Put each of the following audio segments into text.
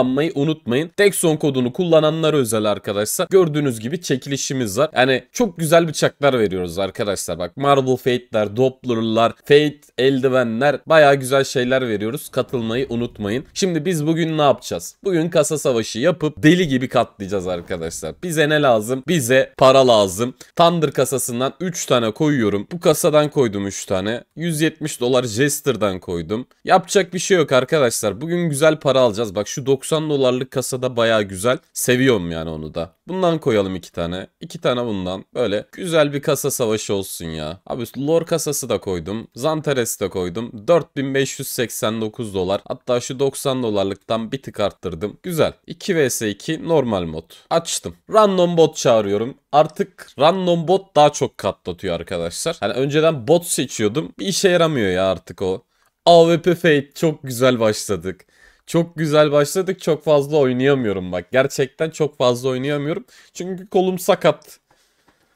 kullanmayı unutmayın. son kodunu kullananlara özel arkadaşlar. Gördüğünüz gibi çekilişimiz var. Yani çok güzel bıçaklar veriyoruz arkadaşlar. Bak Marble Fate'ler, Doppler'lar, Fate eldivenler baya güzel şeyler veriyoruz. Katılmayı unutmayın. Şimdi biz bugün ne yapacağız? Bugün kasa savaşı yapıp deli gibi katlayacağız arkadaşlar. Bize ne lazım? Bize para lazım. Thunder kasasından 3 tane koyuyorum. Bu kasadan koydum 3 tane. 170 dolar Jester'dan koydum. Yapacak bir şey yok arkadaşlar. Bugün güzel para alacağız. Bak şu 90 90 dolarlık kasada baya güzel. Seviyorum yani onu da. Bundan koyalım iki tane. iki tane bundan. Böyle güzel bir kasa savaşı olsun ya. Abi lore kasası da koydum. Zantares de koydum. 4589 dolar. Hatta şu 90 dolarlıktan bir tık arttırdım. Güzel. 2 vs 2 normal mod. Açtım. Random bot çağırıyorum. Artık random bot daha çok katlatıyor arkadaşlar. Hani önceden bot seçiyordum. Bir işe yaramıyor ya artık o. AWP Fate çok güzel başladık. Çok güzel başladık. Çok fazla oynayamıyorum bak. Gerçekten çok fazla oynayamıyorum. Çünkü kolum sakat.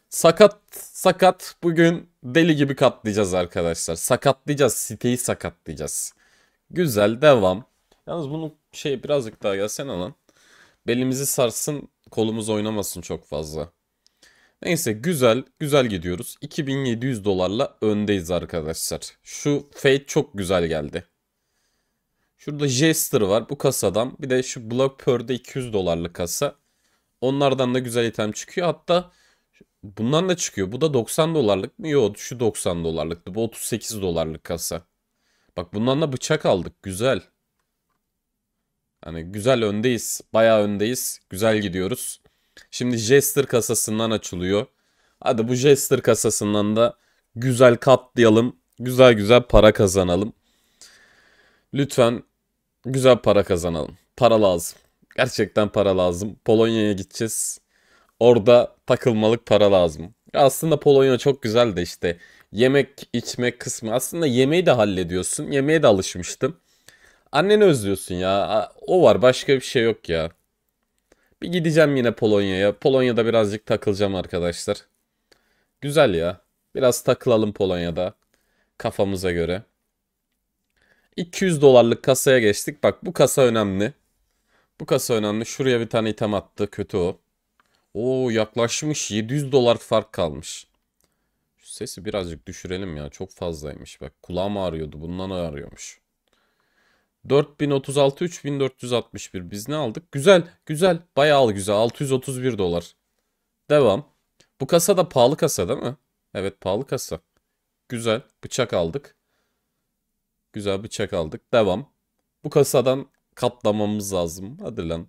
Sakat sakat bugün deli gibi katlayacağız arkadaşlar. Sakatlayacağız. Siteyi sakatlayacağız. Güzel devam. Yalnız bunu şey birazcık daha gelsene lan. Belimizi sarsın kolumuz oynamasın çok fazla. Neyse güzel güzel gidiyoruz. 2700 dolarla öndeyiz arkadaşlar. Şu fade çok güzel geldi. Şurada Jester var. Bu kasadan. Bir de şu Blackpearl'de 200 dolarlık kasa. Onlardan da güzel item çıkıyor. Hatta bundan da çıkıyor. Bu da 90 dolarlık mı? Yok şu 90 dolarlıktı. Bu 38 dolarlık kasa. Bak bundan da bıçak aldık. Güzel. Hani güzel öndeyiz. Bayağı öndeyiz. Güzel gidiyoruz. Şimdi Jester kasasından açılıyor. Hadi bu Jester kasasından da güzel katlayalım. Güzel güzel para kazanalım. Lütfen Güzel para kazanalım. Para lazım. Gerçekten para lazım. Polonya'ya gideceğiz. Orada takılmalık para lazım. Aslında Polonya çok güzel de işte yemek içmek kısmı. Aslında yemeği de hallediyorsun. Yemeğe de alışmıştım. Anneni özlüyorsun ya. O var başka bir şey yok ya. Bir gideceğim yine Polonya'ya. Polonya'da birazcık takılacağım arkadaşlar. Güzel ya. Biraz takılalım Polonya'da. Kafamıza göre. 200 dolarlık kasaya geçtik. Bak bu kasa önemli. Bu kasa önemli. Şuraya bir tane item attı. Kötü o. Oo yaklaşmış. 700 dolar fark kalmış. Şu sesi birazcık düşürelim ya. Çok fazlaymış. Bak kulağım ağrıyordu. Bundan ağrıyormuş. 4036 3461 biz ne aldık? Güzel güzel bayağı güzel 631 dolar. Devam. Bu kasa da pahalı kasa değil mi? Evet pahalı kasa. Güzel bıçak aldık. Güzel bıçak aldık. Devam. Bu kasadan katlamamız lazım. Hadi lan.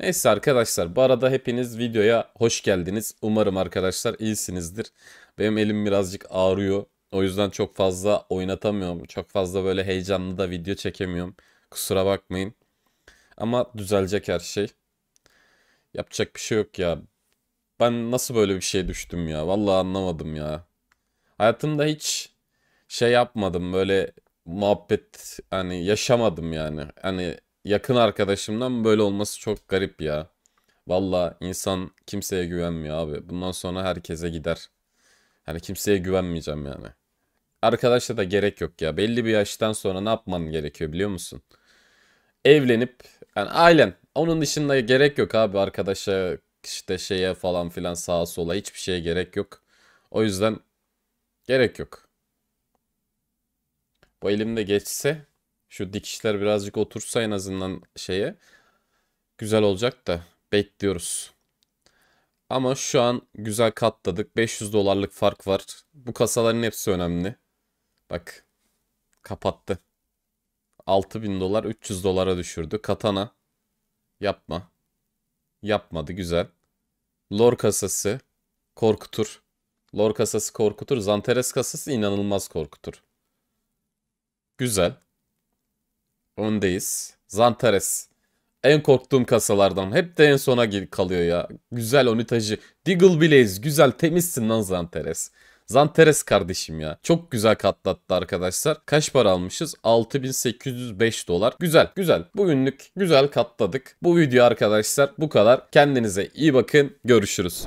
Neyse arkadaşlar bu arada hepiniz videoya hoş geldiniz. Umarım arkadaşlar iyisinizdir. Benim elim birazcık ağrıyor. O yüzden çok fazla oynatamıyorum. Çok fazla böyle heyecanlı da video çekemiyorum. Kusura bakmayın. Ama düzelecek her şey. Yapacak bir şey yok ya. Ben nasıl böyle bir şey düştüm ya? Vallahi anlamadım ya. Hayatımda hiç şey yapmadım böyle muhabbet hani yaşamadım yani. Hani yakın arkadaşımdan böyle olması çok garip ya. Valla insan kimseye güvenmiyor abi. Bundan sonra herkese gider. hani kimseye güvenmeyeceğim yani. Arkadaşla da gerek yok ya. Belli bir yaştan sonra ne yapman gerekiyor biliyor musun? Evlenip yani ailen. Onun dışında gerek yok abi arkadaşa işte şeye falan filan sağa sola hiçbir şeye gerek yok. O yüzden gerek yok. Bu elimde geçse şu dikişler birazcık otursa en azından şeye güzel olacak da bekliyoruz. Ama şu an güzel katladık. 500 dolarlık fark var. Bu kasaların hepsi önemli. Bak kapattı. 6000 dolar 300 dolara düşürdü. Katana yapma. Yapmadı güzel. Lor kasası korkutur. Lor kasası korkutur. Zanteres kasası inanılmaz korkutur. Güzel. Öndeyiz. Zantares. En korktuğum kasalardan. Hep de en sona kalıyor ya. Güzel onitacı. Diggle Blaze. Güzel temizsin lan Zantares. Zanteres kardeşim ya. Çok güzel katlattı arkadaşlar. Kaç para almışız? 6805 dolar. Güzel güzel. Bugünlük güzel katladık. Bu video arkadaşlar bu kadar. Kendinize iyi bakın. Görüşürüz.